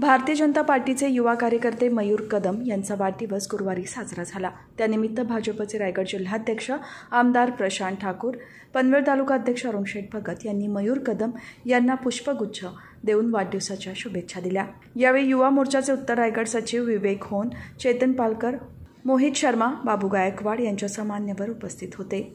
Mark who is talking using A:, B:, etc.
A: भारतीय जनता पार्टीचे युवा कार्यकर्ते मयूर कदम यांचा वाढदिवस गुरुवारी साजरा झाला त्यानिमित्त भाजपचे रायगड जिल्हाध्यक्ष आमदार प्रशांत ठाकूर पनवेल तालुका अध्यक्ष अरुण शेठ भगत यांनी मयूर कदम यांना पुष्पगुच्छ देऊन वाढदिवसाच्या शुभेच्छा दिल्या यावेळी युवा मोर्चाचे उत्तर रायगड सचिव विवेक होन चेतन पालकर मोहित शर्मा बाबू गायकवाड यांच्या मान्यवर उपस्थित होते